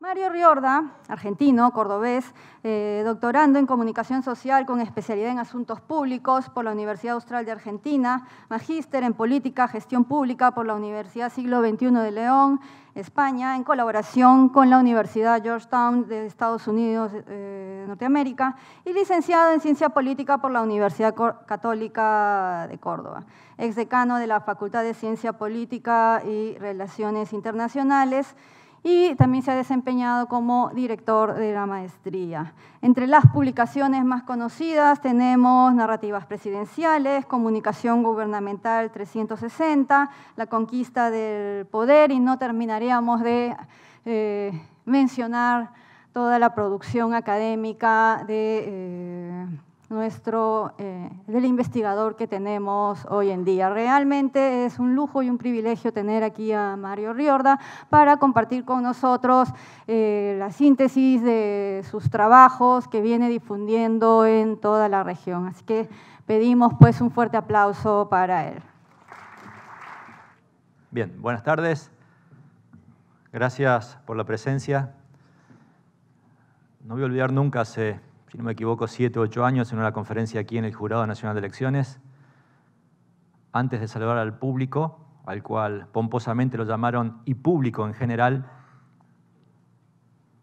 Mario Riorda, argentino, cordobés, eh, doctorando en comunicación social con especialidad en asuntos públicos por la Universidad Austral de Argentina, magíster en política, gestión pública por la Universidad Siglo XXI de León, España, en colaboración con la Universidad Georgetown de Estados Unidos, eh, Norteamérica, y licenciado en ciencia política por la Universidad Católica de Córdoba, exdecano de la Facultad de Ciencia Política y Relaciones Internacionales y también se ha desempeñado como director de la maestría. Entre las publicaciones más conocidas tenemos Narrativas Presidenciales, Comunicación Gubernamental 360, La Conquista del Poder y no terminaríamos de eh, mencionar toda la producción académica de... Eh, nuestro, eh, del investigador que tenemos hoy en día. Realmente es un lujo y un privilegio tener aquí a Mario Riorda para compartir con nosotros eh, la síntesis de sus trabajos que viene difundiendo en toda la región. Así que pedimos pues un fuerte aplauso para él. Bien, buenas tardes. Gracias por la presencia. No voy a olvidar nunca, ese si no me equivoco, siete o ocho años en una conferencia aquí en el Jurado Nacional de Elecciones, antes de saludar al público, al cual pomposamente lo llamaron y público en general,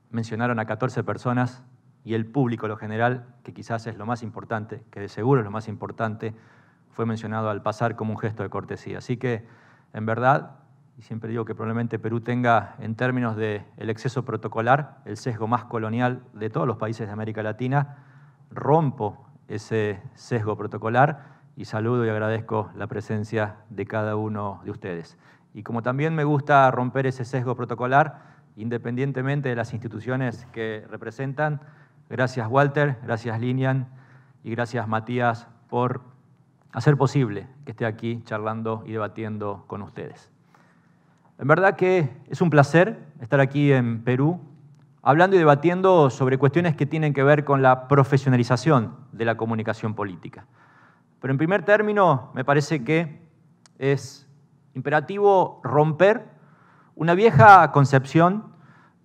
mencionaron a 14 personas y el público, lo general, que quizás es lo más importante, que de seguro es lo más importante, fue mencionado al pasar como un gesto de cortesía. Así que, en verdad, y siempre digo que probablemente Perú tenga, en términos del el exceso protocolar, el sesgo más colonial de todos los países de América Latina, rompo ese sesgo protocolar y saludo y agradezco la presencia de cada uno de ustedes. Y como también me gusta romper ese sesgo protocolar, independientemente de las instituciones que representan, gracias Walter, gracias Linian y gracias Matías por hacer posible que esté aquí charlando y debatiendo con ustedes. En verdad que es un placer estar aquí en Perú hablando y debatiendo sobre cuestiones que tienen que ver con la profesionalización de la comunicación política. Pero en primer término, me parece que es imperativo romper una vieja concepción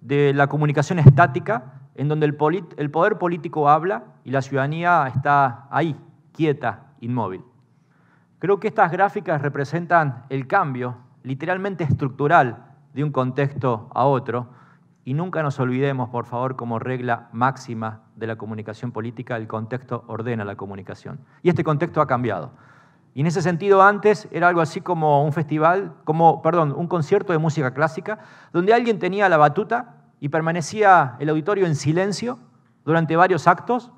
de la comunicación estática, en donde el, el, poder político habla y la ciudadanía está ahí, quieta, inmóvil. Creo que estas gráficas representan el cambio literalmente estructural de un contexto a otro. Y nunca nos olvidemos, por favor, como regla máxima de la comunicación política, el contexto ordena la comunicación. Y este contexto ha cambiado. Y en ese sentido antes era algo así como un festival, como, perdón, un concierto de música clásica, donde alguien tenía la batuta y permanecía el auditorio en silencio durante varios actos,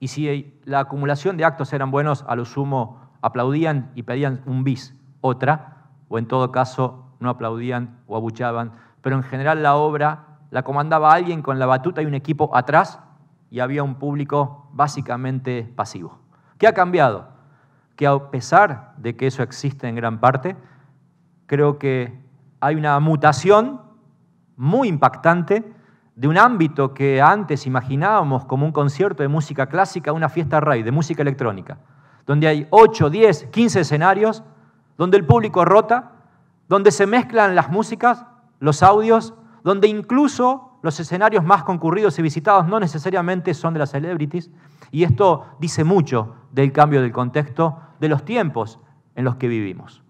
y si la acumulación de actos eran buenos, a lo sumo aplaudían y pedían un bis, otra, o en todo caso no aplaudían o abuchaban, pero en general la obra la comandaba alguien con la batuta y un equipo atrás y había un público básicamente pasivo. ¿Qué ha cambiado? Que a pesar de que eso existe en gran parte, creo que hay una mutación muy impactante de un ámbito que antes imaginábamos como un concierto de música clásica, una fiesta rave de música electrónica, donde hay 8, 10, 15 escenarios donde el público rota, donde se mezclan las músicas, los audios, donde incluso los escenarios más concurridos y visitados no necesariamente son de las celebrities, y esto dice mucho del cambio del contexto, de los tiempos en los que vivimos.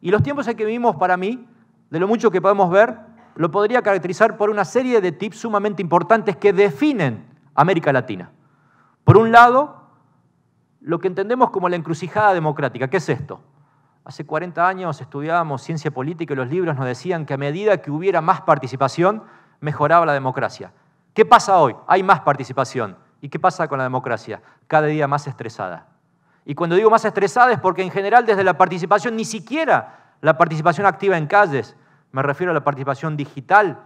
Y los tiempos en que vivimos, para mí, de lo mucho que podemos ver, lo podría caracterizar por una serie de tips sumamente importantes que definen América Latina. Por un lado, lo que entendemos como la encrucijada democrática. ¿Qué es esto? Hace 40 años estudiábamos ciencia política y los libros nos decían que a medida que hubiera más participación, mejoraba la democracia. ¿Qué pasa hoy? Hay más participación. ¿Y qué pasa con la democracia? Cada día más estresada. Y cuando digo más estresada es porque en general desde la participación, ni siquiera la participación activa en calles, me refiero a la participación digital,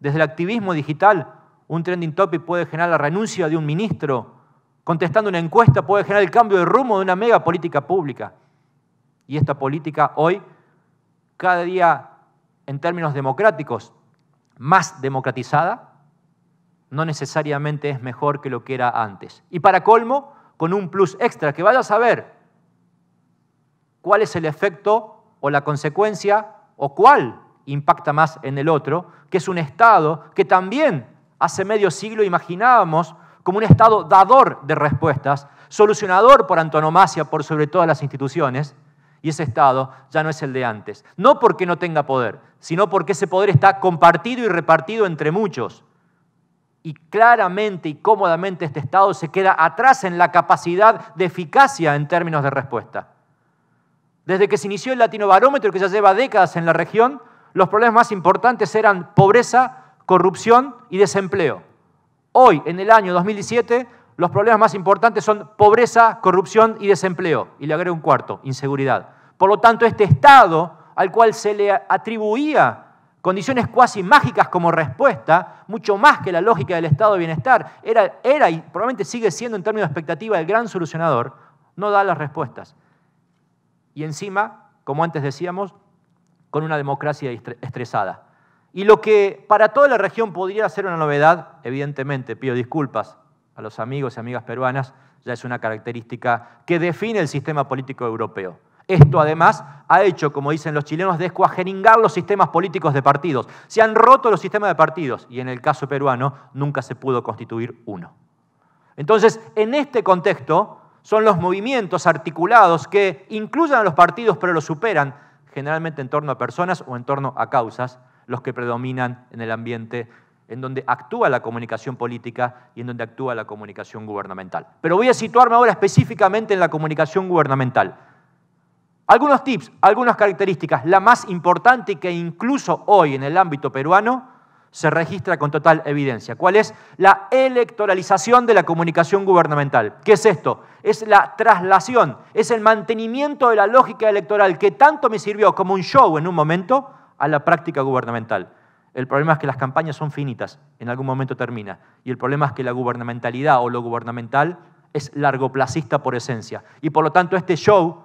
desde el activismo digital, un trending topic puede generar la renuncia de un ministro, contestando una encuesta puede generar el cambio de rumbo de una mega política pública y esta política hoy cada día en términos democráticos más democratizada, no necesariamente es mejor que lo que era antes. Y para colmo, con un plus extra, que vaya a saber cuál es el efecto o la consecuencia o cuál impacta más en el otro, que es un Estado que también hace medio siglo imaginábamos como un Estado dador de respuestas, solucionador por antonomasia, por sobre todas las instituciones, y ese Estado ya no es el de antes. No porque no tenga poder, sino porque ese poder está compartido y repartido entre muchos. Y claramente y cómodamente este Estado se queda atrás en la capacidad de eficacia en términos de respuesta. Desde que se inició el barómetro que ya lleva décadas en la región, los problemas más importantes eran pobreza, corrupción y desempleo. Hoy, en el año 2017, los problemas más importantes son pobreza, corrupción y desempleo. Y le agrego un cuarto, inseguridad. Por lo tanto, este Estado al cual se le atribuía condiciones cuasi mágicas como respuesta, mucho más que la lógica del estado de bienestar, era, era, y probablemente sigue siendo en términos de expectativa el gran solucionador, no da las respuestas. Y encima, como antes decíamos, con una democracia estresada. Y lo que para toda la región podría ser una novedad, evidentemente, pido disculpas a los amigos y amigas peruanas, ya es una característica que define el sistema político europeo. Esto además ha hecho, como dicen los chilenos, descuajeringar los sistemas políticos de partidos. Se han roto los sistemas de partidos y en el caso peruano nunca se pudo constituir uno. Entonces, en este contexto, son los movimientos articulados que incluyan a los partidos pero los superan, generalmente en torno a personas o en torno a causas, los que predominan en el ambiente en donde actúa la comunicación política y en donde actúa la comunicación gubernamental. Pero voy a situarme ahora específicamente en la comunicación gubernamental. Algunos tips, algunas características. La más importante que incluso hoy en el ámbito peruano se registra con total evidencia. ¿Cuál es? La electoralización de la comunicación gubernamental. ¿Qué es esto? Es la traslación, es el mantenimiento de la lógica electoral que tanto me sirvió como un show en un momento a la práctica gubernamental. El problema es que las campañas son finitas, en algún momento termina. Y el problema es que la gubernamentalidad o lo gubernamental es largoplacista por esencia. Y por lo tanto este show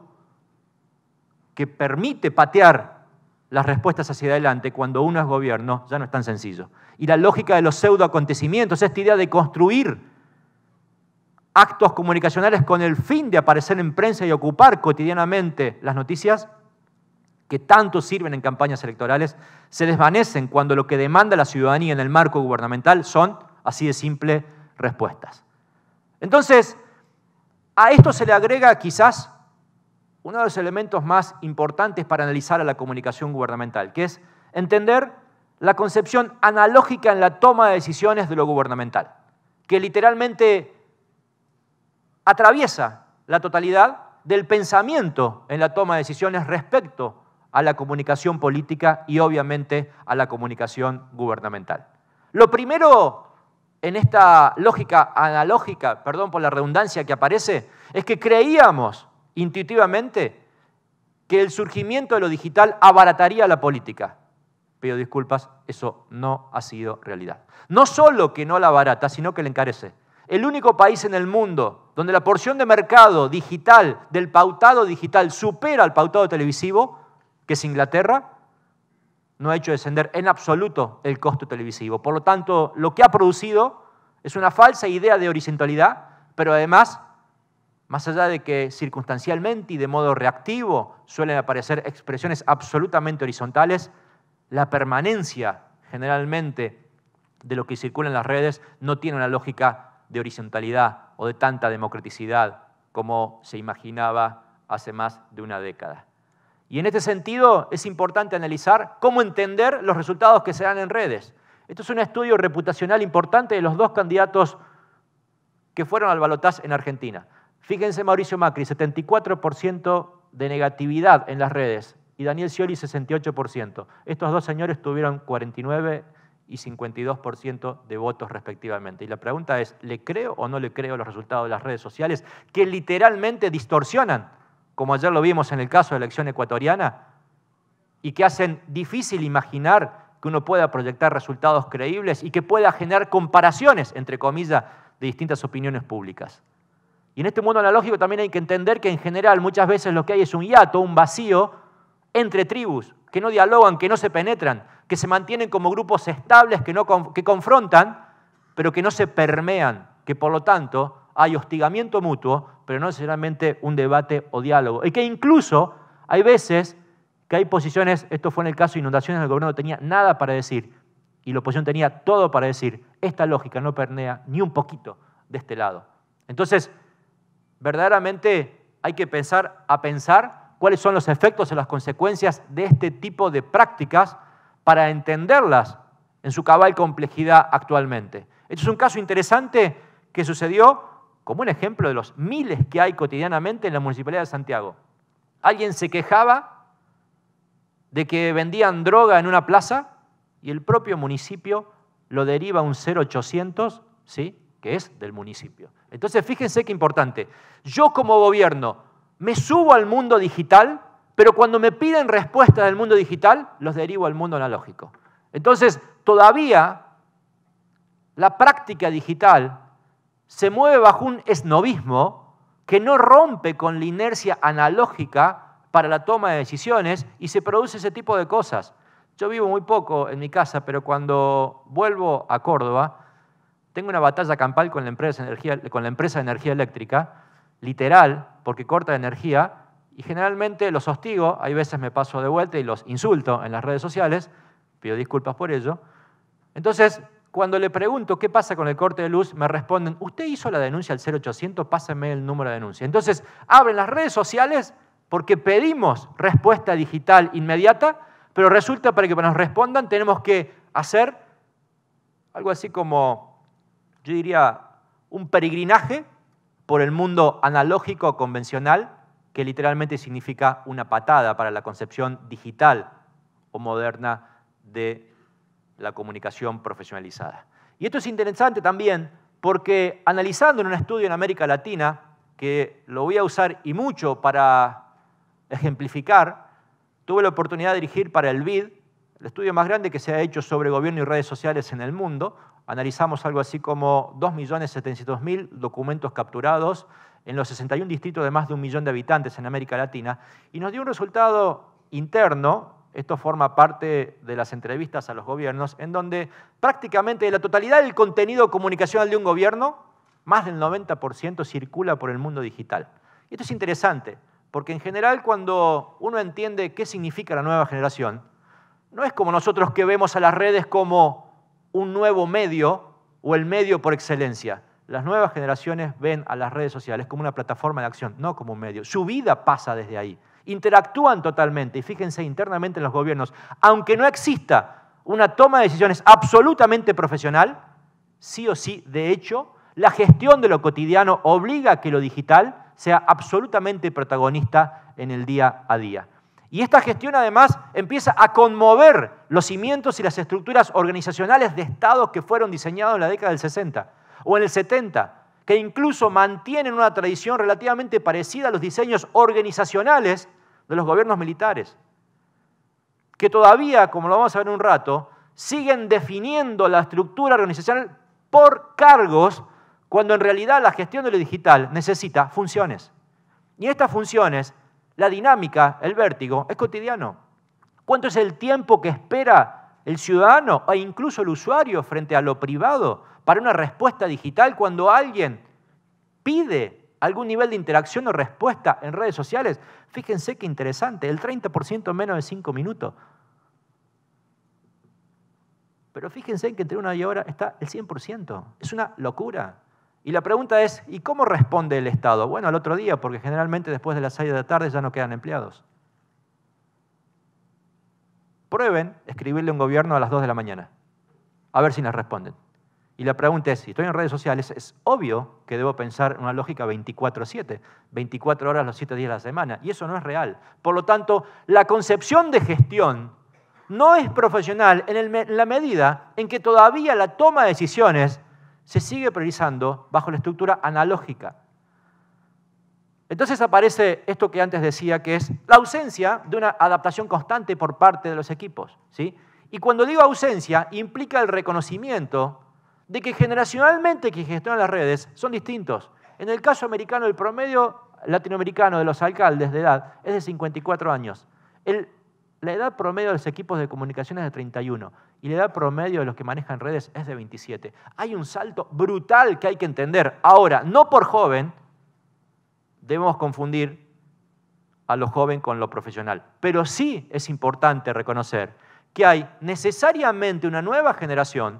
que permite patear las respuestas hacia adelante cuando uno es gobierno ya no es tan sencillo. Y la lógica de los pseudo acontecimientos, esta idea de construir actos comunicacionales con el fin de aparecer en prensa y ocupar cotidianamente las noticias, que tanto sirven en campañas electorales, se desvanecen cuando lo que demanda la ciudadanía en el marco gubernamental son, así de simple, respuestas. Entonces, a esto se le agrega quizás uno de los elementos más importantes para analizar a la comunicación gubernamental, que es entender la concepción analógica en la toma de decisiones de lo gubernamental, que literalmente atraviesa la totalidad del pensamiento en la toma de decisiones respecto a la comunicación política y obviamente a la comunicación gubernamental. Lo primero en esta lógica analógica, perdón por la redundancia que aparece, es que creíamos intuitivamente que el surgimiento de lo digital abarataría la política. Pido disculpas, eso no ha sido realidad. No solo que no la abarata, sino que la encarece. El único país en el mundo donde la porción de mercado digital, del pautado digital, supera al pautado televisivo, que es Inglaterra, no ha hecho descender en absoluto el costo televisivo. Por lo tanto, lo que ha producido es una falsa idea de horizontalidad, pero además, más allá de que circunstancialmente y de modo reactivo suelen aparecer expresiones absolutamente horizontales, la permanencia generalmente de lo que circula en las redes no tiene una lógica de horizontalidad o de tanta democraticidad como se imaginaba hace más de una década. Y en este sentido es importante analizar cómo entender los resultados que se dan en redes. Esto es un estudio reputacional importante de los dos candidatos que fueron al balotaje en Argentina. Fíjense Mauricio Macri, 74% de negatividad en las redes y Daniel Scioli 68%. Estos dos señores tuvieron 49 y 52% de votos respectivamente. Y la pregunta es, ¿le creo o no le creo los resultados de las redes sociales que literalmente distorsionan como ayer lo vimos en el caso de la elección ecuatoriana, y que hacen difícil imaginar que uno pueda proyectar resultados creíbles y que pueda generar comparaciones, entre comillas, de distintas opiniones públicas. Y en este mundo analógico también hay que entender que en general muchas veces lo que hay es un hiato, un vacío entre tribus que no dialogan, que no se penetran, que se mantienen como grupos estables que, no, confrontan, pero que no se permean, que por lo tanto hay hostigamiento mutuo, pero no necesariamente un debate o diálogo. Y que incluso hay veces que hay posiciones, esto fue en el caso de inundaciones, el gobierno no tenía nada para decir y la oposición tenía todo para decir. Esta lógica no pernea ni un poquito de este lado. Entonces, verdaderamente hay que pensar a pensar cuáles son los efectos y las consecuencias de este tipo de prácticas para entenderlas en su cabal complejidad actualmente. esto es un caso interesante que sucedió como un ejemplo de los miles que hay cotidianamente en la Municipalidad de Santiago. Alguien se quejaba de que vendían droga en una plaza y el propio municipio lo deriva a un 0800, ¿sí? que es del municipio. Entonces, fíjense qué importante. Yo como gobierno me subo al mundo digital, pero cuando me piden respuestas del mundo digital, los derivo al mundo analógico. Entonces, todavía la práctica digital se mueve bajo un esnovismo que no rompe con la inercia analógica para la toma de decisiones y se produce ese tipo de cosas. Yo vivo muy poco en mi casa, pero cuando vuelvo a Córdoba, tengo una batalla campal con la empresa de energía, con la empresa energía eléctrica, literal, porque corta energía, y generalmente los hostigo, hay veces me paso de vuelta y los insulto en las redes sociales, pido disculpas por ello. Entonces, cuando le pregunto qué pasa con el corte de luz, me responden, usted hizo la denuncia al 0800, pásame el número de denuncia. Entonces, abren las redes sociales porque pedimos respuesta digital inmediata, pero resulta para que nos respondan tenemos que hacer algo así como, yo diría, un peregrinaje por el mundo analógico convencional, que literalmente significa una patada para la concepción digital o moderna de la comunicación profesionalizada. Y esto es interesante también porque analizando en un estudio en América Latina, que lo voy a usar y mucho para ejemplificar, tuve la oportunidad de dirigir para el BID, el estudio más grande que se ha hecho sobre gobierno y redes sociales en el mundo. Analizamos algo así como 2.700.000 documentos capturados en los 61 distritos de más de un millón de habitantes en América Latina y nos dio un resultado interno esto forma parte de las entrevistas a los gobiernos, en donde prácticamente la totalidad del contenido comunicacional de un gobierno, más del 90% circula por el mundo digital. Y esto es interesante, porque en general cuando uno entiende qué significa la nueva generación, no es como nosotros que vemos a las redes como un nuevo medio o el medio por excelencia. Las nuevas generaciones ven a las redes sociales como una plataforma de acción, no como un medio. Su vida pasa desde ahí interactúan totalmente, y fíjense internamente en los gobiernos, aunque no exista una toma de decisiones absolutamente profesional, sí o sí, de hecho, la gestión de lo cotidiano obliga a que lo digital sea absolutamente protagonista en el día a día. Y esta gestión además empieza a conmover los cimientos y las estructuras organizacionales de estados que fueron diseñados en la década del 60 o en el 70, que incluso mantienen una tradición relativamente parecida a los diseños organizacionales de los gobiernos militares, que todavía, como lo vamos a ver en un rato, siguen definiendo la estructura organizacional por cargos, cuando en realidad la gestión de lo digital necesita funciones. Y estas funciones, la dinámica, el vértigo, es cotidiano. ¿Cuánto es el tiempo que espera el ciudadano e incluso el usuario frente a lo privado para una respuesta digital cuando alguien pide algún nivel de interacción o respuesta en redes sociales, fíjense qué interesante, el 30% menos de 5 minutos. Pero fíjense que entre una y hora está el 100%. Es una locura. Y la pregunta es, ¿y cómo responde el Estado? Bueno, al otro día, porque generalmente después de las 6 de la tarde ya no quedan empleados. Prueben escribirle un gobierno a las 2 de la mañana, a ver si les responden. Y la pregunta es, si estoy en redes sociales, es obvio que debo pensar en una lógica 24/7, 24 horas los 7 días de la semana, y eso no es real. Por lo tanto, la concepción de gestión no es profesional en, la medida en que todavía la toma de decisiones se sigue priorizando bajo la estructura analógica. Entonces aparece esto que antes decía, que es la ausencia de una adaptación constante por parte de los equipos. ¿sí? Y cuando digo ausencia, implica el reconocimiento de que generacionalmente que gestionan las redes son distintos. En el caso americano, el promedio latinoamericano de los alcaldes de edad es de 54 años. El, la edad promedio de los equipos de comunicación es de 31 y la edad promedio de los que manejan redes es de 27. Hay un salto brutal que hay que entender. Ahora, no por joven debemos confundir a lo joven con lo profesional, pero sí es importante reconocer que hay necesariamente una nueva generación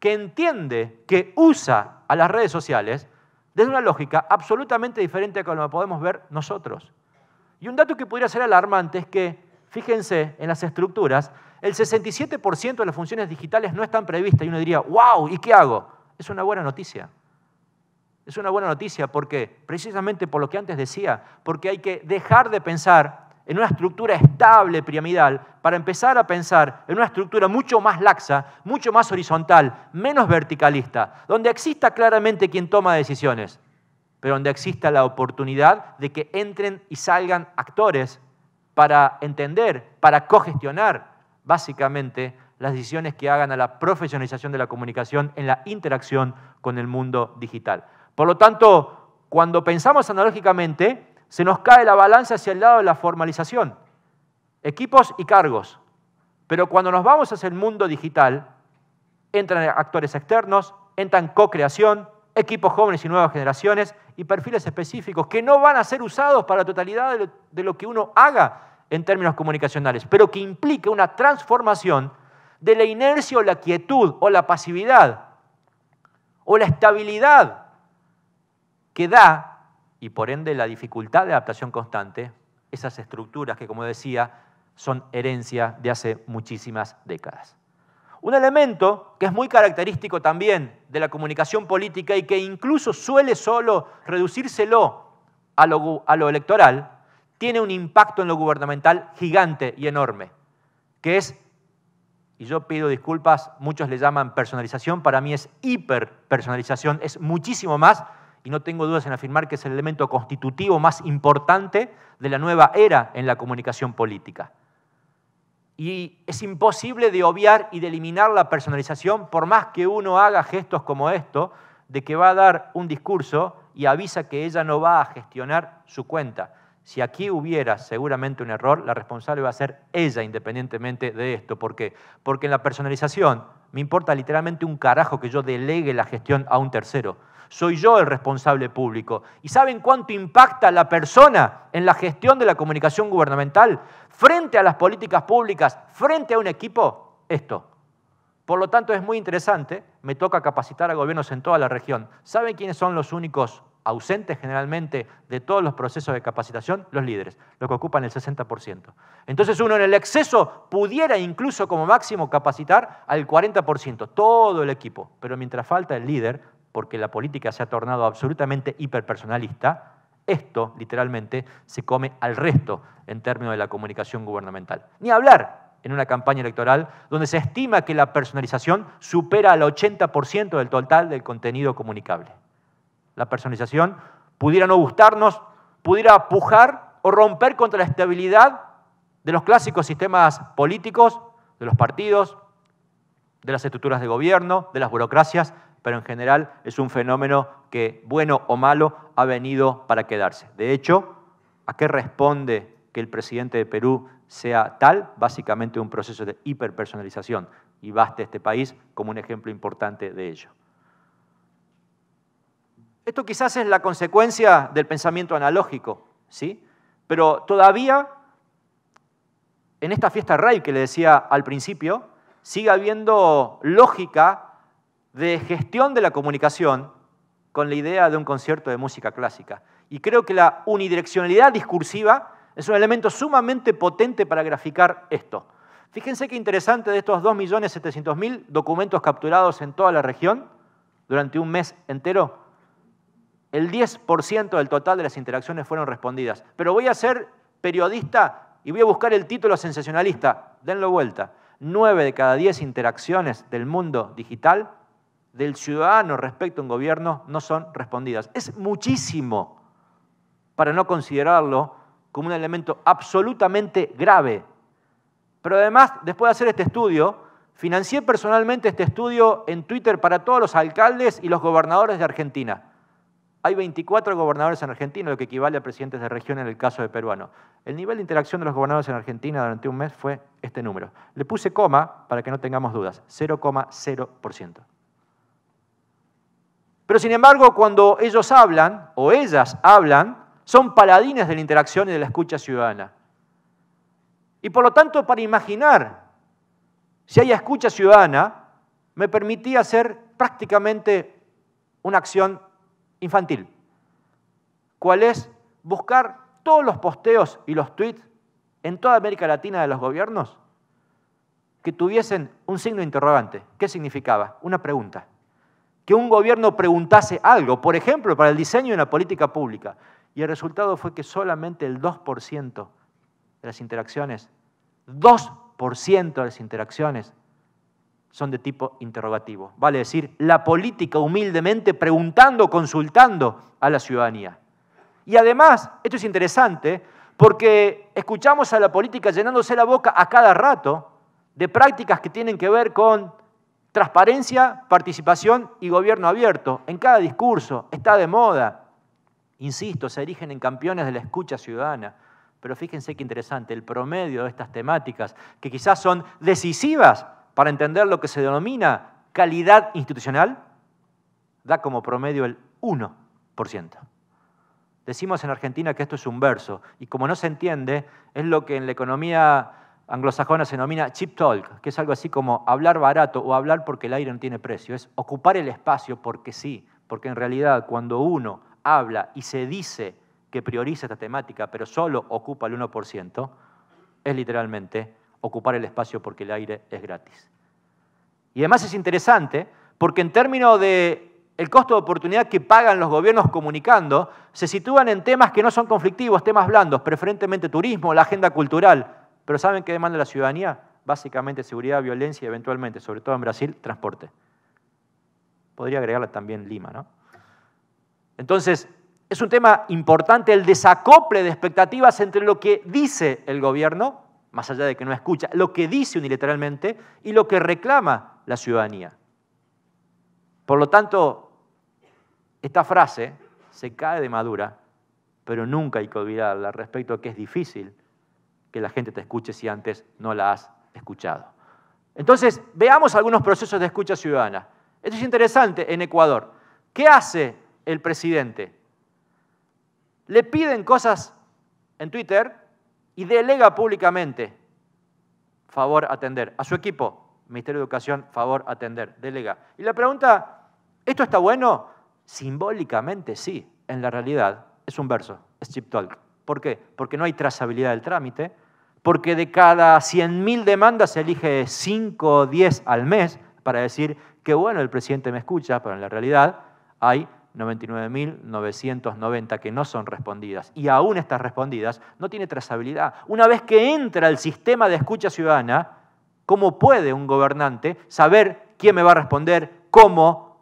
que entiende, que usa a las redes sociales desde una lógica absolutamente diferente a como que podemos ver nosotros. Y un dato que pudiera ser alarmante es que, fíjense, en las estructuras, el 67% de las funciones digitales no están previstas. Y uno diría, wow, ¿y qué hago? Es una buena noticia. Es una buena noticia porque, precisamente por lo que antes decía, porque hay que dejar de pensar en una estructura estable piramidal para empezar a pensar en una estructura mucho más laxa, mucho más horizontal, menos verticalista, donde exista claramente quien toma decisiones, pero donde exista la oportunidad de que entren y salgan actores para entender, para cogestionar básicamente las decisiones que hagan a la profesionalización de la comunicación en la interacción con el mundo digital. Por lo tanto, cuando pensamos analógicamente, se nos cae la balanza hacia el lado de la formalización. Equipos y cargos. Pero cuando nos vamos hacia el mundo digital, entran actores externos, entran co-creación, equipos jóvenes y nuevas generaciones y perfiles específicos que no van a ser usados para la totalidad de lo, que uno haga en términos comunicacionales, pero que implica una transformación de la inercia o la quietud o la pasividad o la estabilidad que da y por ende la dificultad de adaptación constante, esas estructuras que, como decía, son herencia de hace muchísimas décadas. Un elemento que es muy característico también de la comunicación política y que incluso suele solo reducírselo a lo, a lo electoral, tiene un impacto en lo gubernamental gigante y enorme, que es, y yo pido disculpas, muchos le llaman personalización, para mí es hiperpersonalización, es muchísimo más y no tengo dudas en afirmar que es el elemento constitutivo más importante de la nueva era en la comunicación política. Y es imposible de obviar y de eliminar la personalización por más que uno haga gestos como esto, de que va a dar un discurso y avisa que ella no va a gestionar su cuenta. Si aquí hubiera seguramente un error, la responsable va a ser ella independientemente de esto. ¿Por qué? Porque en la personalización me importa literalmente un carajo que yo delegue la gestión a un tercero soy yo el responsable público. ¿Y saben cuánto impacta la persona en la gestión de la comunicación gubernamental frente a las políticas públicas, frente a un equipo? Esto. Por lo tanto, es muy interesante, me toca capacitar a gobiernos en toda la región. ¿Saben quiénes son los únicos ausentes generalmente de todos los procesos de capacitación? Los líderes, los que ocupan el 60%. Entonces uno en el exceso pudiera incluso como máximo capacitar al 40%, todo el equipo, pero mientras falta el líder, porque la política se ha tornado absolutamente hiperpersonalista, esto literalmente se come al resto en términos de la comunicación gubernamental. Ni hablar en una campaña electoral donde se estima que la personalización supera al 80% del total del contenido comunicable. La personalización pudiera no gustarnos, pudiera pujar o romper contra la estabilidad de los clásicos sistemas políticos, de los partidos, de las estructuras de gobierno, de las burocracias, pero en general es un fenómeno que, bueno o malo, ha venido para quedarse. De hecho, ¿a qué responde que el presidente de Perú sea tal? Básicamente un proceso de hiperpersonalización y baste este país como un ejemplo importante de ello. Esto quizás es la consecuencia del pensamiento analógico, ¿sí? Pero todavía en esta fiesta RAI que le decía al principio, sigue habiendo lógica de gestión de la comunicación con la idea de un concierto de música clásica. Y creo que la unidireccionalidad discursiva es un elemento sumamente potente para graficar esto. Fíjense qué interesante de estos 2.700.000 documentos capturados en toda la región durante un mes entero, el 10% del total de las interacciones fueron respondidas. Pero voy a ser periodista y voy a buscar el título sensacionalista. Denlo vuelta. 9 de cada 10 interacciones del mundo digital del ciudadano respecto a un gobierno no son respondidas. Es muchísimo para no considerarlo como un elemento absolutamente grave. Pero además, después de hacer este estudio, financié personalmente este estudio en Twitter para todos los alcaldes y los gobernadores de Argentina. Hay 24 gobernadores en Argentina, lo que equivale a presidentes de región en el caso de peruano. El nivel de interacción de los gobernadores en Argentina durante un mes fue este número. Le puse coma para que no tengamos dudas, 0,0%. Pero sin embargo, cuando ellos hablan, o ellas hablan, son paladines de la interacción y de la escucha ciudadana. Y por lo tanto, para imaginar si hay escucha ciudadana, me permitía hacer prácticamente una acción infantil. ¿Cuál es? Buscar todos los posteos y los tweets en toda América Latina de los gobiernos que tuviesen un signo interrogante. ¿Qué significaba? Una pregunta que un gobierno preguntase algo, por ejemplo, para el diseño de una política pública. Y el resultado fue que solamente el 2% de las interacciones, 2% de las interacciones son de tipo interrogativo. Vale decir, la política humildemente preguntando, consultando a la ciudadanía. Y además, esto es interesante, porque escuchamos a la política llenándose la boca a cada rato de prácticas que tienen que ver con Transparencia, participación y gobierno abierto. En cada discurso está de moda. Insisto, se erigen en campeones de la escucha ciudadana. Pero fíjense qué interesante, el promedio de estas temáticas, que quizás son decisivas para entender lo que se denomina calidad institucional, da como promedio el 1%. Decimos en Argentina que esto es un verso, y como no se entiende, es lo que en la economía anglosajona se denomina chip talk, que es algo así como hablar barato o hablar porque el aire no tiene precio, es ocupar el espacio porque sí, porque en realidad cuando uno habla y se dice que prioriza esta temática, pero solo ocupa el 1%, es literalmente ocupar el espacio porque el aire es gratis. Y además es interesante porque en términos de el costo de oportunidad que pagan los gobiernos comunicando, se sitúan en temas que no son conflictivos, temas blandos, preferentemente turismo, la agenda cultural, pero ¿saben qué demanda la ciudadanía? Básicamente seguridad, violencia y eventualmente, sobre todo en Brasil, transporte. Podría agregarla también Lima, ¿no? Entonces, es un tema importante el desacople de expectativas entre lo que dice el gobierno, más allá de que no escucha, lo que dice unilateralmente y lo que reclama la ciudadanía. Por lo tanto, esta frase se cae de madura, pero nunca hay que olvidarla respecto a que es difícil que la gente te escuche si antes no la has escuchado. Entonces, veamos algunos procesos de escucha ciudadana. Esto es interesante en Ecuador. ¿Qué hace el presidente? Le piden cosas en Twitter y delega públicamente, favor atender, a su equipo, Ministerio de Educación, favor atender, delega. Y la pregunta, ¿esto está bueno? Simbólicamente sí, en la realidad es un verso, es chip talk. ¿Por qué? Porque no hay trazabilidad del trámite, porque de cada 100.000 demandas se elige 5 o 10 al mes para decir que bueno, el presidente me escucha, pero en la realidad hay 99.990 que no son respondidas. Y aún estas respondidas no tiene trazabilidad. Una vez que entra el sistema de escucha ciudadana, ¿cómo puede un gobernante saber quién me va a responder, cómo?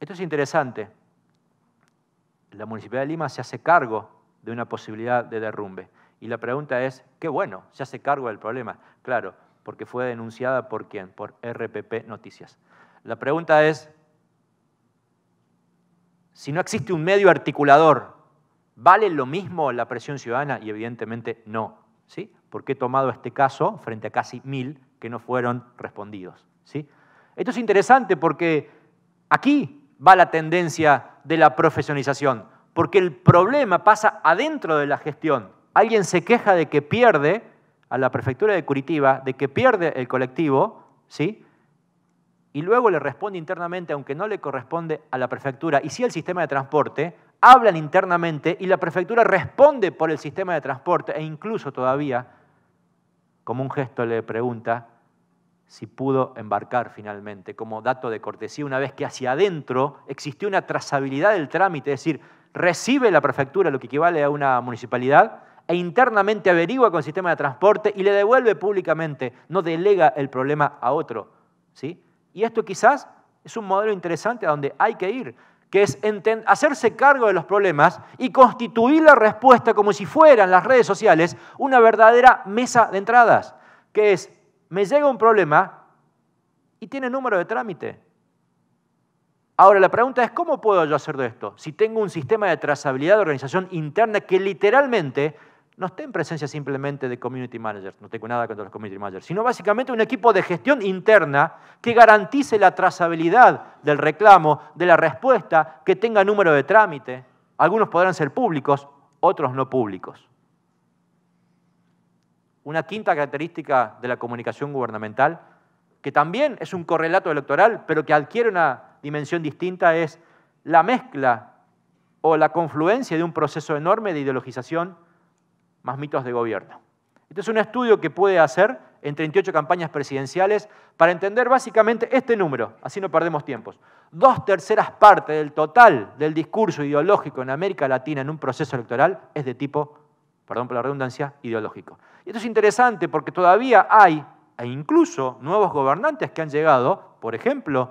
Esto es interesante. La Municipalidad de Lima se hace cargo de una posibilidad de derrumbe. Y la pregunta es, qué bueno, se hace cargo del problema. Claro, porque fue denunciada por quién, por RPP Noticias. La pregunta es, si no existe un medio articulador, ¿vale lo mismo la presión ciudadana? Y evidentemente no, ¿sí? Porque he tomado este caso frente a casi mil que no fueron respondidos, ¿sí? Esto es interesante porque aquí va la tendencia de la profesionalización porque el problema pasa adentro de la gestión. Alguien se queja de que pierde a la prefectura de Curitiba, de que pierde el colectivo, ¿sí? Y luego le responde internamente, aunque no le corresponde a la prefectura, y sí al sistema de transporte, hablan internamente y la prefectura responde por el sistema de transporte e incluso todavía, como un gesto, le pregunta si pudo embarcar finalmente, como dato de cortesía, una vez que hacia adentro existió una trazabilidad del trámite, es decir, recibe la prefectura, lo que equivale a una municipalidad, e internamente averigua con el sistema de transporte y le devuelve públicamente, no delega el problema a otro. ¿sí? Y esto quizás es un modelo interesante a donde hay que ir, que es hacerse cargo de los problemas y constituir la respuesta como si fueran las redes sociales una verdadera mesa de entradas, que es, me llega un problema y tiene número de trámite, Ahora, la pregunta es, ¿cómo puedo yo hacer de esto? Si tengo un sistema de trazabilidad de organización interna que literalmente no esté en presencia simplemente de community managers, no tengo nada contra los community managers, sino básicamente un equipo de gestión interna que garantice la trazabilidad del reclamo, de la respuesta, que tenga número de trámite. Algunos podrán ser públicos, otros no públicos. Una quinta característica de la comunicación gubernamental, que también es un correlato electoral, pero que adquiere una dimensión distinta es la mezcla o la confluencia de un proceso enorme de ideologización más mitos de gobierno. Este es un estudio que puede hacer en 38 campañas presidenciales para entender básicamente este número, así no perdemos tiempos. Dos terceras partes del total del discurso ideológico en América Latina en un proceso electoral es de tipo, perdón por la redundancia, ideológico. Y esto es interesante porque todavía hay, e incluso nuevos gobernantes que han llegado, por ejemplo,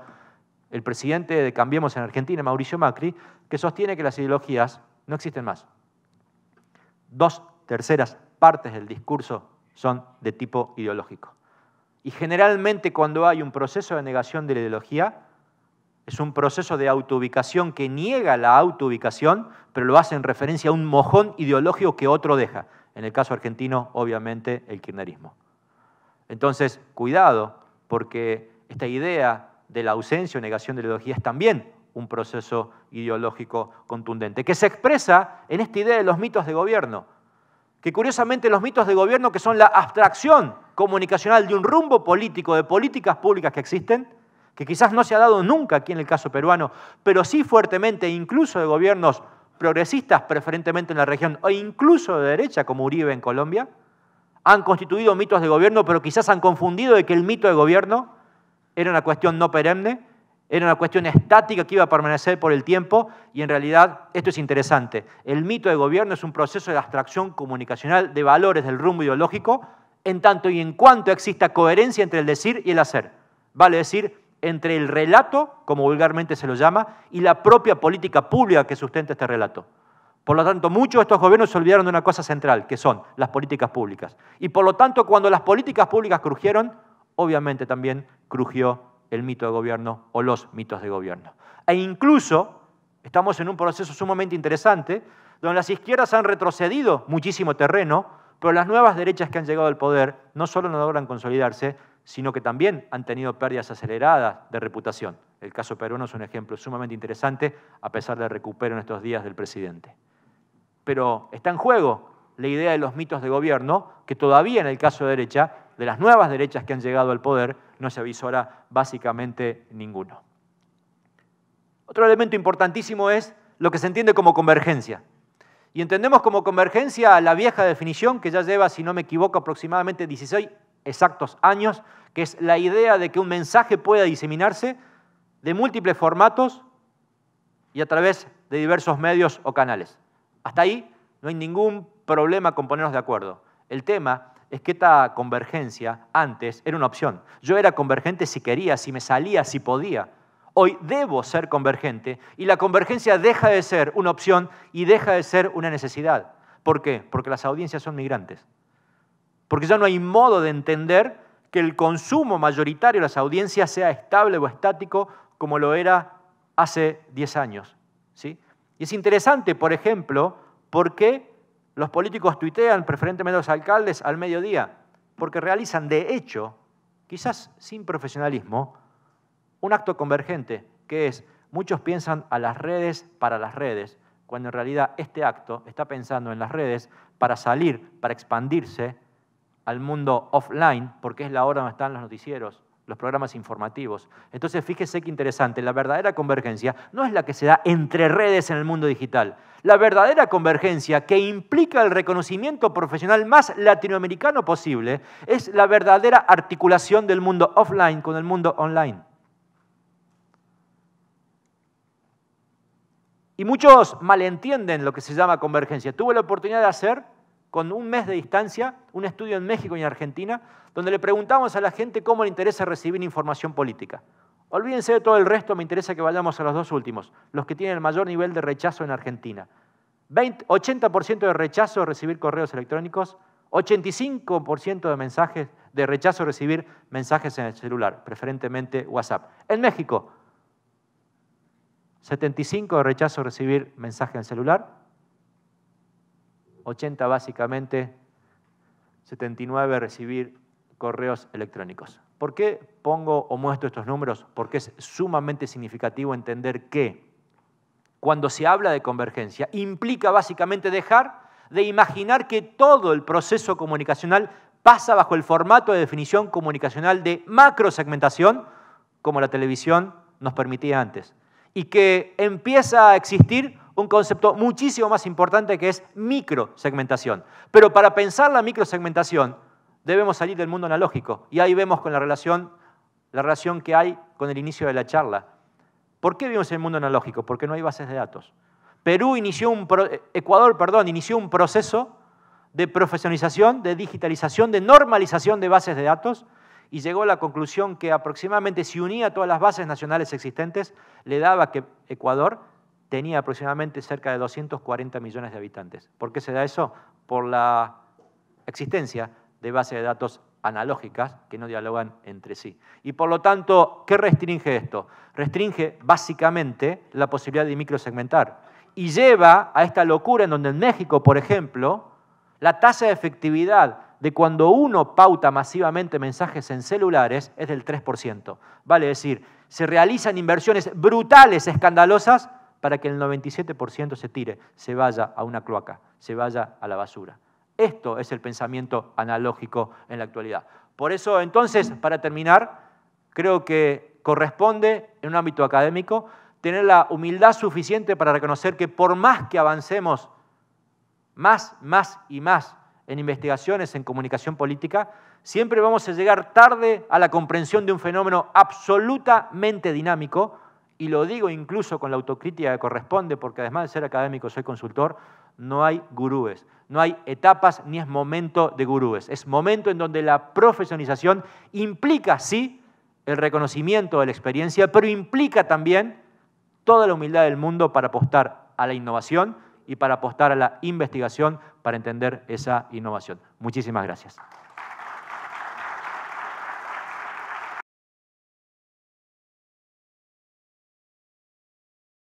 el presidente de Cambiemos en Argentina, Mauricio Macri, que sostiene que las ideologías no existen más. Dos terceras partes del discurso son de tipo ideológico. Y generalmente cuando hay un proceso de negación de la ideología, es un proceso de autoubicación que niega la autoubicación, pero lo hace en referencia a un mojón ideológico que otro deja. En el caso argentino, obviamente, el kirchnerismo. Entonces, cuidado, porque esta idea de la ausencia o negación de la ideología es también un proceso ideológico contundente, que se expresa en esta idea de los mitos de gobierno, que curiosamente los mitos de gobierno, que son la abstracción comunicacional de un rumbo político, de políticas públicas que existen, que quizás no se ha dado nunca aquí en el caso peruano, pero sí fuertemente, incluso de gobiernos progresistas preferentemente en la región, o incluso de derecha como Uribe en Colombia, han constituido mitos de gobierno, pero quizás han confundido de que el mito de gobierno era una cuestión no perenne, era una cuestión estática que iba a permanecer por el tiempo y en realidad esto es interesante. El mito de gobierno es un proceso de abstracción comunicacional de valores del rumbo ideológico en tanto y en cuanto exista coherencia entre el decir y el hacer. Vale decir, entre el relato, como vulgarmente se lo llama, y la propia política pública que sustenta este relato. Por lo tanto, muchos de estos gobiernos se olvidaron de una cosa central, que son las políticas públicas. Y por lo tanto, cuando las políticas públicas crujieron, obviamente también crujió el mito de gobierno o los mitos de gobierno. E incluso estamos en un proceso sumamente interesante donde las izquierdas han retrocedido muchísimo terreno, pero las nuevas derechas que han llegado al poder no solo no logran consolidarse, sino que también han tenido pérdidas aceleradas de reputación. El caso peruano es un ejemplo sumamente interesante, a pesar del recupero en estos días del presidente. Pero está en juego la idea de los mitos de gobierno, que todavía en el caso de derecha de las nuevas derechas que han llegado al poder, no se avisora básicamente ninguno. Otro elemento importantísimo es lo que se entiende como convergencia. Y entendemos como convergencia la vieja definición que ya lleva, si no me equivoco, aproximadamente 16 exactos años, que es la idea de que un mensaje pueda diseminarse de múltiples formatos y a través de diversos medios o canales. Hasta ahí no hay ningún problema con ponernos de acuerdo. El tema es que esta convergencia antes era una opción. Yo era convergente si quería, si me salía, si podía. Hoy debo ser convergente y la convergencia deja de ser una opción y deja de ser una necesidad. ¿Por qué? Porque las audiencias son migrantes. Porque ya no hay modo de entender que el consumo mayoritario de las audiencias sea estable o estático como lo era hace 10 años. ¿sí? Y es interesante, por ejemplo, porque los políticos tuitean, preferentemente los alcaldes, al mediodía, porque realizan de hecho, quizás sin profesionalismo, un acto convergente, que es, muchos piensan a las redes para las redes, cuando en realidad este acto está pensando en las redes para salir, para expandirse al mundo offline, porque es la hora donde están los noticieros, los programas informativos. Entonces, fíjese qué interesante, la verdadera convergencia no es la que se da entre redes en el mundo digital. La verdadera convergencia que implica el reconocimiento profesional más latinoamericano posible es la verdadera articulación del mundo offline con el mundo online. Y muchos malentienden lo que se llama convergencia. Tuve la oportunidad de hacer con un mes de distancia, un estudio en México y en Argentina, donde le preguntamos a la gente cómo le interesa recibir información política. Olvídense de todo el resto, me interesa que vayamos a los dos últimos, los que tienen el mayor nivel de rechazo en Argentina. 80% de rechazo de recibir correos electrónicos, 85% de mensajes de rechazo de recibir mensajes en el celular, preferentemente WhatsApp. En México, 75% de rechazo recibir mensajes en el celular, 80 básicamente, 79 recibir correos electrónicos. ¿Por qué pongo o muestro estos números? Porque es sumamente significativo entender que cuando se habla de convergencia implica básicamente dejar de imaginar que todo el proceso comunicacional pasa bajo el formato de definición comunicacional de macrosegmentación, como la televisión nos permitía antes, y que empieza a existir un concepto muchísimo más importante que es microsegmentación. Pero para pensar la microsegmentación debemos salir del mundo analógico y ahí vemos con la relación, la relación que hay con el inicio de la charla. ¿Por qué vivimos en el mundo analógico? Porque no hay bases de datos. Perú inició un Ecuador, perdón, inició un proceso de profesionalización, de digitalización, de normalización de bases de datos y llegó a la conclusión que aproximadamente si unía todas las bases nacionales existentes, le daba que Ecuador tenía aproximadamente cerca de 240 millones de habitantes. ¿Por qué se da eso? Por la existencia de bases de datos analógicas que no dialogan entre sí. Y por lo tanto, ¿qué restringe esto? Restringe básicamente la posibilidad de microsegmentar y lleva a esta locura en donde en México, por ejemplo, la tasa de efectividad de cuando uno pauta masivamente mensajes en celulares es del 3%. Vale decir, se realizan inversiones brutales, escandalosas, para que el 97% se tire, se vaya a una cloaca, se vaya a la basura. Esto es el pensamiento analógico en la actualidad. Por eso, entonces, para terminar, creo que corresponde en un ámbito académico tener la humildad suficiente para reconocer que por más que avancemos más, más y más en investigaciones, en comunicación política, siempre vamos a llegar tarde a la comprensión de un fenómeno absolutamente dinámico y lo digo incluso con la autocrítica que corresponde, porque además de ser académico soy consultor, no hay gurúes, no hay etapas ni es momento de gurúes. Es momento en donde la profesionalización implica, sí, el reconocimiento de la experiencia, pero implica también toda la humildad del mundo para apostar a la innovación y para apostar a la investigación para entender esa innovación. Muchísimas gracias.